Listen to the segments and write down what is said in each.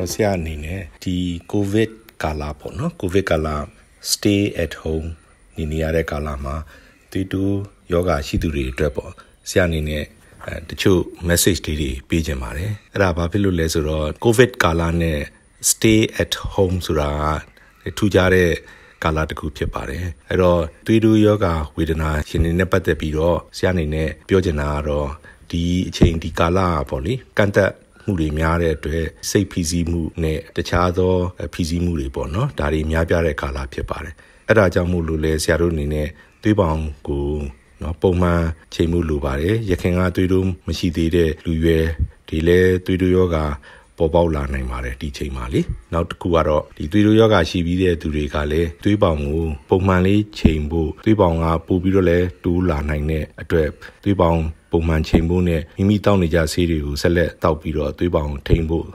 တော့ဆရာအနေနဲ့ဒီကိုဗစ်ကာလပေါ့နော်ကိုဗစ်ကာလ stay at home နေနေရတဲ့ကာလမှာတီတူယောဂရှိသူတွေအတွက်ပေါ့ဆရာအနေနဲ့အဲတချို့ message တွေတွေပေးကြပါတယ်အဲ့ဒါဘာဖြစ်လို့လဲဆိုတော့ covid ကာလနဲ့ stay at home ဆိုတာထူးခြားတဲ့ကာလတစ်ခုဖြစ်ပါတယ်အဲ့တော့သွေးတူယောဂဝေဒနာရှင်နေနဲ့ပတ်သက်ပြီးတော့ဆရာအနေနဲ့ပြောချင်တာကတော့ဒီအချိန်ဒီကာလပေါ့လေကန့်သက်မှုတွေများတဲ့အတွက်စိတ်ဖိစီးမှုနဲ့တခြားသောဖိစီးမှုတွေပေါ့နော်ဒါတွေများပြားတဲ့ကာလဖြစ်ပါတယ်အဲ့ဒါကြောင့်မို့လို့လဲဆရာတို့အနေနဲ့သွေးပေါင်ကိုနော်ပုံမှန်ချိန်မှုလိုပါတယ်ရခင်ကသွေးတို့မရှိသေးတဲ့လူရွယ်ဒီလဲသွေးတို့ယောဂပေါ်ပေါက်လာနိုင်ပါတယ်ဒီချိန်မှာလေနောက်တစ်ခုကတော့ဒီသွေးတိုးယောဂရှိပြီးတဲ့သူတွေကလည်းသွေးပေါင်ကိုပုံမှန်လေးချိန်ဖို့သွေးပေါင်ကပိုပြီးတော့လဲတိုးလာနိုင်တဲ့အတွက်သွေးပေါင်ပုံမှန်ချိန်ဖို့နဲ့မိမိတောက်နေကြဆေးတွေကိုဆက်လက်တောက်ပြီးတော့သွေးပေါင်ထိန်းဖို့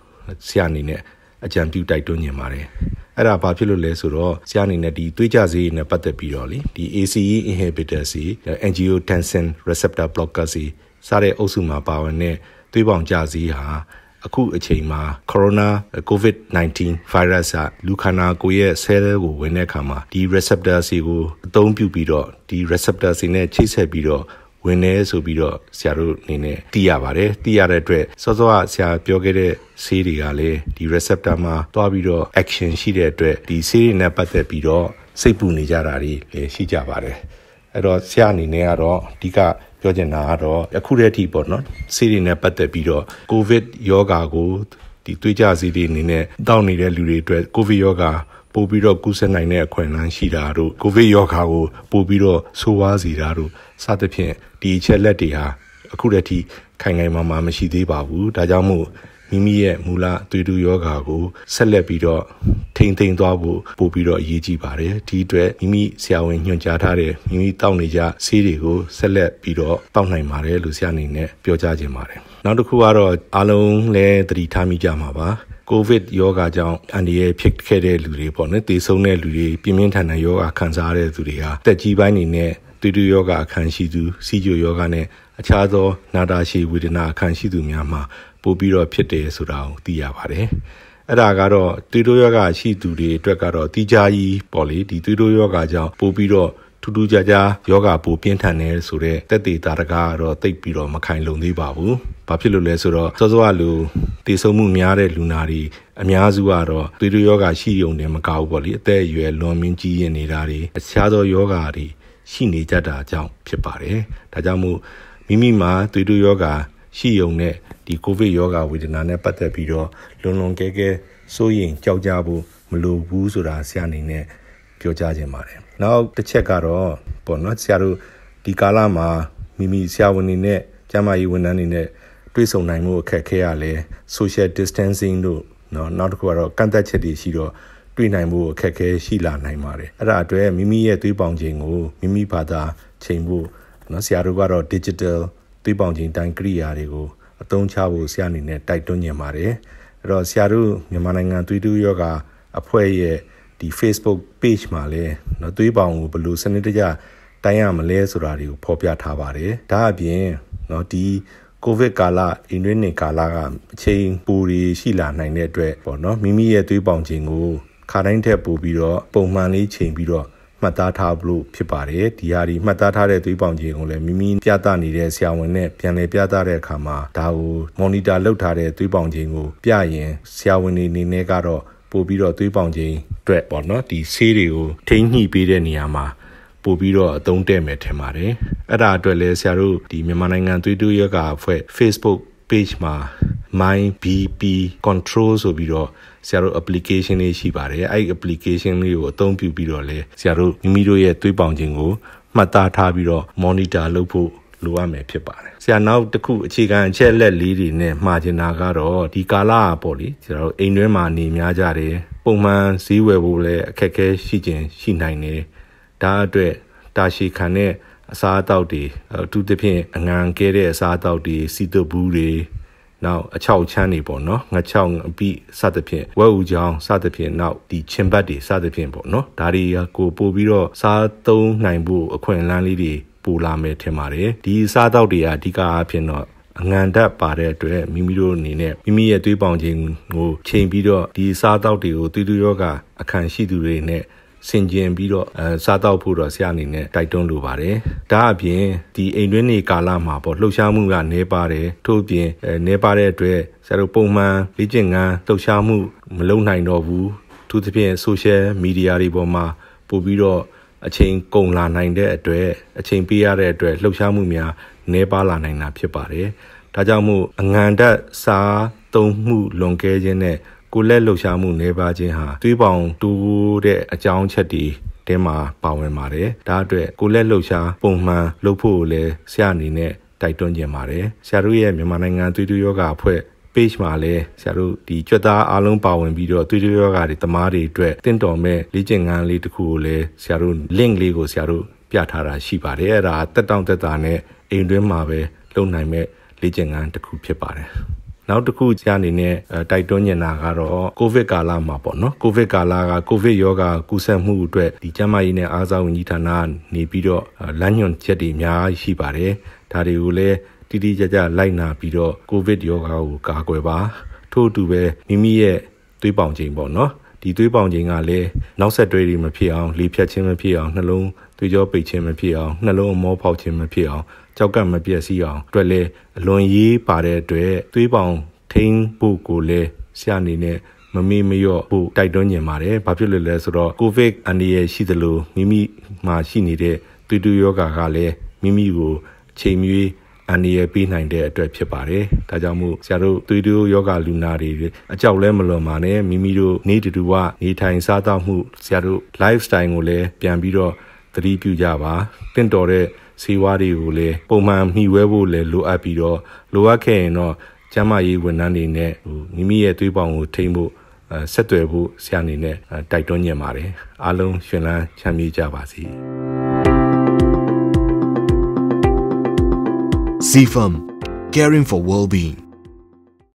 ဆရာအနေနဲ့အကြံပြုတိုက်တွန်းနေပါတယ်အဲ့ဒါဘာဖြစ်လို့လဲဆိုတော့ဆရာအနေနဲ့ဒီသွေးကြဆေးနဲ့ပတ်သက်ပြီးတော့လေဒီ ACE inhibitor စီ angiotensin receptor blocker စီစတဲ့အုပ်စုမှာပါဝင်တဲ့သွေးပေါင်ကြဆေးဟာအခုအချိန်မှာ corona covid-19 virus ကလူခန္ဓာကိုယ်ရဲ့ cell ကိုဝင်တဲ့အခါမှာဒီ receptor စီကိုအသုံးပြုပြီးတော့ဒီ receptor စီနဲ့ချိတ်ဆက်ပြီးတော့ဝင်နေဆိုပြီးတော့ဆရာတို့အနေနဲ့သိရပါတယ်သိရတဲ့အတွက်စောစောကဆရာပြောခဲ့တဲ့ဆေးတွေကလည်းဒီ receptor မှာတွားပြီးတော့ action ရှိတဲ့အတွက်ဒီဆေးတွေနဲ့ပတ်သက်ပြီးတော့စိတ်ပူနေကြတာတွေလည်းရှိကြပါတယ်အဲ့တော့ဆရာအနေနဲ့ကတော့အဓိကပြောချင်တာကတော့အခုတည်းအထိပေါ့နော်ဆေးတွေနဲ့ပတ်သက်ပြီးတော့ကိုဗစ်ရောဂါကိုဒီတွေးကြစီတွေအနေနဲ့တောက်နေတဲ့လူတွေအတွက်ကိုဗစ်ရောဂါပို့ပြီးတော့ကူးစက်နိုင်တဲ့အခွင့်အလမ်းရှိတာတို့ကိုဗစ်ရောဂါကိုပို့ပြီးတော့ဆိုးဝါးစေတာတို့စသဖြင့်ဒီအချက်လက်တွေဟာအခုတည်းအထိခိုင်ခိုင်မာမာမရှိသေးပါဘူးဒါကြောင့်မို့မိမိရဲ့မူလသွေးတူယောဂါကိုဆက်လက်ပြီးတော့ထိန်းသိမ်းသွားဖို့ပို့ပြီးတော့အရေးကြီးပါတယ်ဒီအတွက်မိမိဆရာဝန်ညွှန်ကြားထားတဲ့မိမိတောက်နေကြဆေးတွေကိုဆက်လက်ပြီးတော့တောက်နိုင်ပါတယ်လို့ဆရာအနေနဲ့ပြောကြားခြင်းပါတယ်နောက်တစ်ခုကတော့အားလုံးလည်းသတိထားမိကြမှာပါ ကိုဗစ်ယောဂါကြောင့်အန္တရာယ်ဖြစ်ခဲ့တဲ့လူတွေပေါ့နော်တေဆုံးတဲ့လူတွေပြင်းပြင်းထန်ထန်ယောဂါခံစားရတဲ့သူတွေဟာတက်ကြီးပိုင်းနေနဲ့သွေးတိုးယောဂအခံရှိသူစီဂျိုယောဂနဲ့အခြားသောနာတာရှည်ဝေဒနာအခံရှိသူများမှာပိုပြီးတော့ဖြစ်တယ်ဆိုတာကိုသိရပါတယ်။အဲ့ဒါကတော့သွေးတိုးယောဂရှိသူတွေအတွက်ကတော့တိကျကြီးပေါ့လေဒီသွေးတိုးယောဂကြောင့်ပိုပြီးတော့ထူးထူးခြားခြားယောဂပိုပြင်းထန်တယ်ဆိုတော့တက်တေတာတကားကတော့တိတ်ပြီးတော့မခိုင်လုံသေးပါဘူး။ဘာဖြစ်လို့လဲဆိုတော့စောစောကလူတည်ဆုံမှုများတဲ့လူနာတွေအများစုကတော့သွေးတိုးယောဂရှိုံနဲ့မကောက်ဘူးပေါ့လေ။အသက်အရွယ်လွန်မင်းကြီးရင်နေတာတွေအခြားသောယောဂတွေရှိနေကြတာကြောင့်ဖြစ်ပါတယ်။ဒါကြောင့်မို့မိမိမှာသွေးတိုးယောဂါရှိုံနဲ့ဒီကိုဗစ်ယောဂါဝေဒနာနဲ့ပတ်သက်ပြီးတော့လွန်လွန်ကဲကဲစိုးရင်ကြောက်ကြဖို့မလိုဘူးဆိုတာဆရာအနေနဲ့ပြောကြားခြင်းပါတယ်။နောက်တစ်ချက်ကတော့ပေါ့နော်ဆရာတို့ဒီကာလမှာမိမိဆရာဝန်တွေနဲ့ကျန်းမာရေးဝန်ထမ်းတွေနဲ့တွေ့ဆုံနိုင်မှုအခက်အခဲရလဲ social distancing တို့နော်နောက်တစ်ခုကတော့ကန့်သတ်ချက်တွေရှိတော့တွေ့နိုင်ဖို့အခက်အခဲရှိလာနိုင်ပါတယ်အဲ့ဒါအတွက်မိမိရဲ့သွေးပောင်ခြင်းကိုမိမိဘာသာချိန်ဖို့နော်ဆရာတို့ကတော့ digital သွေးပောင်ခြင်းတိုင်ကိရိယာတွေကိုအသုံးချဖို့ဆရာအနေနဲ့တိုက်တွန်းညင်ပါတယ်အဲ့တော့ဆရာတို့မြန်မာနိုင်ငံသွေးတူးယောဂအဖွဲ့ရဲ့ဒီ Facebook page မှာလည်းနော်သွေးပောင်ကိုဘယ်လိုစနစ်တကျတိုင်ရမလဲဆိုတာတွေကိုဖော်ပြထားပါတယ်ဒါအပြင်နော်ဒီကိုဗစ်ကာလအင်းရင်းနေကာလကအချိန်ပူရီရှိလာနိုင်တဲ့အတွက်ပေါ့နော်မိမိရဲ့သွေးပောင်ခြင်းကိုခါတိုင်းထက်ပိုပြီးတော့ပုံမှန်လေးချိန်ပြီးတော့မှတ်သားထားဖို့ဖြစ်ပါတယ်ဒီဟာဒီမှတ်သားထားတဲ့သွေးပောင်ခြေကိုလည်းမိမိပြသနေတဲ့ဆရာဝန်နဲ့ပြန်လည်ပြသတဲ့အခါမှာဒါကို monitor လုပ်ထားတဲ့သွေးပောင်ခြေကိုပြရင်ဆရာဝန်တွေအနေနဲ့ကတော့ပို့ပြီးတော့သွေးပောင်ခြေအတွက်ပေါ့နော်ဒီဆေးတွေကိုထိန်းညှိပေးတဲ့နေရာမှာပို့ပြီးတော့အသုံးတည့်မယ်ထင်ပါတယ်အဲ့ဒါအတွက်လည်းဆရာတို့ဒီမြန်မာနိုင်ငံသွေးတိုးယောဂအဖွဲ့ Facebook page မှာ my bp control ဆိုပြီးတော့ဆရာတို့ application လေးရှိပါတယ်အဲ့ဒီ application လေးကိုအသုံးပြုပြီးတော့လဲဆရာတို့မိမိတို့ရဲ့သွေးပောင်ခြင်းကိုမှတ်သားထားပြီးတော့ monitor လုပ်ဖို့လိုအပ်မယ်ဖြစ်ပါတယ်။ဆရာနောက်တစ်ခုအခြေခံအချက်လက်လေးတွေနဲ့မှာချင်တာကတော့ဒီကာလပေါ့လေကျွန်တော်တို့အိမ်တွင်းမှာနေများကြတယ်။ပုံမှန်ဈေးဝယ်ဖို့လည်းအခက်အခဲရှိခြင်းရှိနိုင်တယ်။ဒါအတွက်တာရှည်ခံတဲ့အစားအသောက်တွေအထူးသဖြင့်အငန်ကဲတဲ့အစားအသောက်တွေစီတုပ်ဘူးတွေနောက်အချောက်ချမ်းတွေပေါ့နော်ငချောက်အပိစသဖြင့်ဝက်ဥချောင်းစသဖြင့်နောက်ဒီချင်ဘတ်တွေစသဖြင့်ပေါ့နော်ဒါတွေကိုပို့ပြီးတော့စားသုံးနိုင်ဖို့အခွင့်အလမ်းလေးတွေပိုလာမယ်ထင်ပါတယ်ဒီစားတောက်တွေကအဓိကအားဖြင့်တော့အငံဓာတ်ပါတဲ့အတွက်မိမိတို့အနေနဲ့မိမိရဲ့သွေးပောင်ခြင်းကိုချိန်ပြီးတော့ဒီစားတောက်တွေကိုသွေးသွေးရောဂါအခံရှိသူတွေနဲ့ဆင်ကျင်ပြီးတော့အဲစားတော့ဖို့တော့ဆရာအနေနဲ့တိုက်တွန်းလိုပါတယ်ဒါအပြင်ဒီအိမ်တွင်းနေကာလမှာပေါ့လှုပ်ရှားမှုကနှဲပါတယ်ထို့အပြင်အဲနှဲပါတဲ့အတွက်ဆရာတို့ပုံမှန်လေ့ကျင့်ခန်းလှုပ်ရှားမှုမလုပ်နိုင်တော့ဘူးသူသဖြင့် social media တွေပေါ်မှာ ပို့ပြီးတော့အချိန်ကုန်လာနိုင်တဲ့အတွက်အချိန်ပေးရတဲ့အတွက်လှုပ်ရှားမှုများနှဲပါလာနိုင်တာဖြစ်ပါတယ်ဒါကြောင့်မို့အငံတက်စားသုံးမှုလွန်ကဲခြင်းနဲ့ကိုလက်လှုပ်ရှားမှုနှဲပါခြင်းဟာသွေးပောင်တူတဲ့အကြောင်းချက်တွေတဲမှာပါဝင်ပါတယ်ဒါအတွက်ကိုလက်လှုပ်ရှားပုံမှန်လှုပ်ဖို့လည်းဆရာအနေနဲ့တိုက်တွန်းခြင်းပါတယ်ဆရာတို့ရဲ့မြန်မာနိုင်ငံသွေးတူယောဂအဖွဲ့ page မှာလည်းဆရာတို့ဒီကြွက်သားအားလုံးပါဝင်ပြီးတော့သွေးတူယောဂတွေတမားတွေအတွက်တင့်တော်မဲ့လေ့ကျင့်ခန်းလေးတစ်ခုကိုလည်းဆရာတို့ link လေးကိုဆရာတို့ပြထားတာရှိပါတယ်အဲ့ဒါတက်တောင့်တက်တာနဲ့အိမ်တွင်းမှာပဲလုပ်နိုင်မဲ့လေ့ကျင့်ခန်းတစ်ခုဖြစ်ပါတယ်နောက်တစ်ခုကြာအနေနဲ့တိုက်တွန်းညင်တာကတော့ကိုဗစ်ကာလမှာပေါ့နော် ကိုဗစ်ကာလကကိုဗစ်ရောဂါကူးစက်မှုအတွက်ဒီကျန်းမာရေးနဲ့အားစားဝန်ကြီးဌာနနေပြီးတော့လမ်းညွှန်ချက်တွေအများကြီးရှိပါတယ်ဒါတွေကိုလည်းတိတိကျကျလိုက်နာပြီးတော့ကိုဗစ်ရောဂါကိုကာကွယ်ပါထို့အတူပဲမိမိရဲ့သွေးပောင်ချိန်ပေါ့နော်ဒီသွေးပောင်ချိန်ကလည်းနောက်ဆက်တွဲတွေမဖြစ်အောင်လေဖြတ်ခြင်းမဖြစ်အောင်နှလုံးသွေးကြောပိတ်ခြင်းမဖြစ်အောင်နှလုံးအမောဖောက်ခြင်းမဖြစ်အောင်ကြောက်ကပ်မပြည့်စည်အောင်အတွက်လဲအလွန်ရေးပါတဲ့အတွက်သွေးပေါင်ထိန်းဖို့ကိုလဲဆရာအနေနဲ့မမေ့မလျော့ဖို့တိုက်တွန်းညင်ပါတယ်။ဘာဖြစ်လို့လဲဆိုတော့ကိုဗစ်အန္တရာယ်ရှိသလိုမိမိမှာရှိနေတဲ့သွေးတူယောဂါကလည်းမိမိကိုအချိန်မီအန္တရာယ်ပေးနိုင်တဲ့အတွက်ဖြစ်ပါတယ်။ဒါကြောင့်မို့ဆရာတို့သွေးတူယောဂါလူနာတွေအကြောက်လဲမလွန်ပါနဲ့မိမိတို့နေတူတူဝနေထိုင်စားသောက်မှုဆရာတို့ lifestyle ကိုလည်းပြန်ပြီးတော့သတိပြုကြပါ။တင့်တော်တဲ့ဆေးဝါးတွေကိုလည်းပုံမှန်မျှဝဲဖို့လည်းလိုအပ်ပြီးတော့လိုအပ်ခဲ့ရင်တော့ကျန်းမာရေးဝန်ထမ်းတွေနဲ့ဟိုမိမိရဲ့သွေးပေါင်ကိုထိမ့်ဖို့ဆက်သွယ်ဖို့ဆရာအနေနဲ့တိုက်တွန်းညင်ပါတယ်အားလုံးရှင်လန်းချမ်းမြေ့ကြပါစေ CFM caring for well-being